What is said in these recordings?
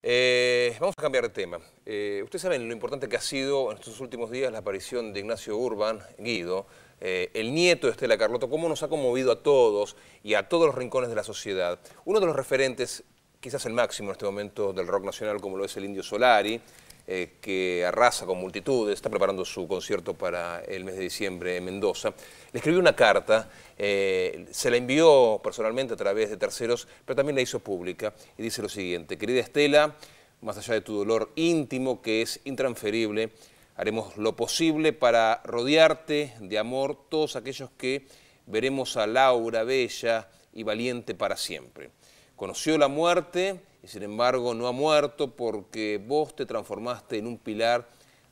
Eh, vamos a cambiar de tema. Eh, ustedes saben lo importante que ha sido en estos últimos días la aparición de Ignacio Urban, Guido, eh, el nieto de Estela Carlotto, cómo nos ha conmovido a todos y a todos los rincones de la sociedad. Uno de los referentes quizás el máximo en este momento del rock nacional como lo es el Indio Solari, eh, que arrasa con multitudes, está preparando su concierto para el mes de diciembre en Mendoza. Le escribió una carta, eh, se la envió personalmente a través de terceros, pero también la hizo pública y dice lo siguiente, querida Estela, más allá de tu dolor íntimo que es intransferible, haremos lo posible para rodearte de amor todos aquellos que veremos a Laura bella y valiente para siempre conoció la muerte y sin embargo no ha muerto porque vos te transformaste en un pilar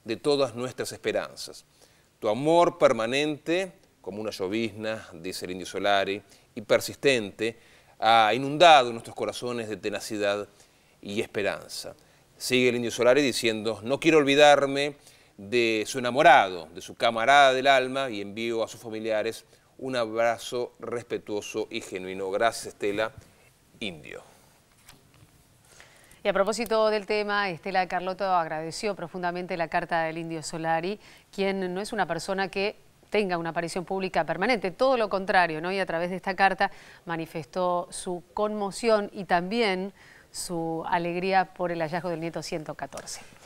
de todas nuestras esperanzas. Tu amor permanente, como una llovizna, dice el Indio Solari, y persistente, ha inundado nuestros corazones de tenacidad y esperanza. Sigue el Indio Solari diciendo, no quiero olvidarme de su enamorado, de su camarada del alma, y envío a sus familiares un abrazo respetuoso y genuino. Gracias, Estela indio. Y a propósito del tema, Estela Carlotto agradeció profundamente la carta del indio Solari, quien no es una persona que tenga una aparición pública permanente, todo lo contrario, Y a través de esta carta manifestó su conmoción y también su alegría por el hallazgo del nieto 114.